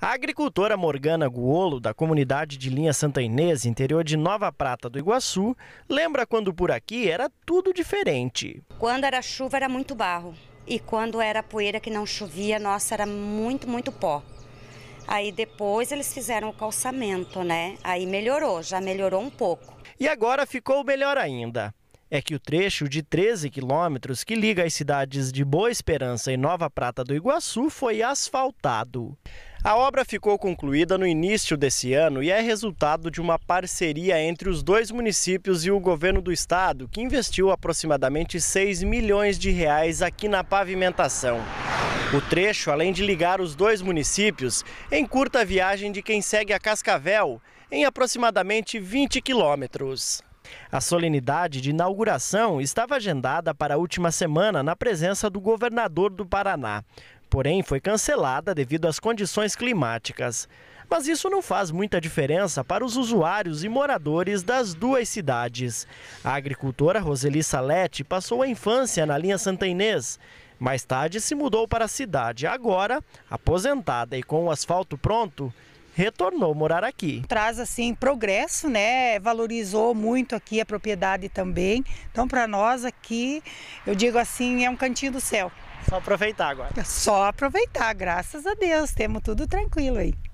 A agricultora Morgana Guolo, da comunidade de Linha Santa Inês, interior de Nova Prata do Iguaçu, lembra quando por aqui era tudo diferente. Quando era chuva era muito barro e quando era poeira que não chovia, nossa, era muito, muito pó. Aí depois eles fizeram o calçamento, né? Aí melhorou, já melhorou um pouco. E agora ficou melhor ainda. É que o trecho de 13 quilômetros que liga as cidades de Boa Esperança e Nova Prata do Iguaçu foi asfaltado. A obra ficou concluída no início desse ano e é resultado de uma parceria entre os dois municípios e o governo do estado, que investiu aproximadamente 6 milhões de reais aqui na pavimentação. O trecho, além de ligar os dois municípios, encurta a viagem de quem segue a Cascavel em aproximadamente 20 quilômetros. A solenidade de inauguração estava agendada para a última semana na presença do governador do Paraná porém foi cancelada devido às condições climáticas. Mas isso não faz muita diferença para os usuários e moradores das duas cidades. A agricultora Roseli Salete passou a infância na linha Santa Inês. Mais tarde se mudou para a cidade. Agora, aposentada e com o asfalto pronto, retornou morar aqui. Traz assim progresso, né? Valorizou muito aqui a propriedade também. Então para nós aqui, eu digo assim, é um cantinho do céu. Só aproveitar agora. Só aproveitar, graças a Deus. Temos tudo tranquilo aí.